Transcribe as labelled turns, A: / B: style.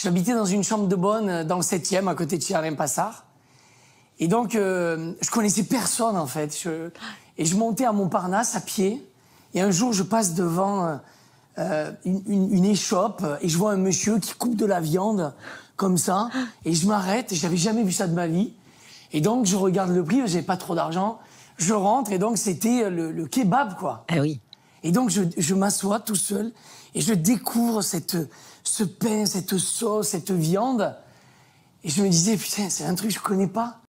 A: J'habitais dans une chambre de bonne euh, dans le 7e, à côté de chez Passard. Et donc, euh, je connaissais personne, en fait. Je... Et je montais à Montparnasse à pied. Et un jour, je passe devant euh, une, échoppe et je vois un monsieur qui coupe de la viande comme ça. Et je m'arrête. J'avais jamais vu ça de ma vie. Et donc, je regarde le prix. J'avais pas trop d'argent. Je rentre et donc, c'était le, kebab, quoi. Ah oui. Et donc, je, je m'assois tout seul et je découvre cette ce pain, cette sauce, cette viande. Et je me disais, putain, c'est un truc que je connais pas.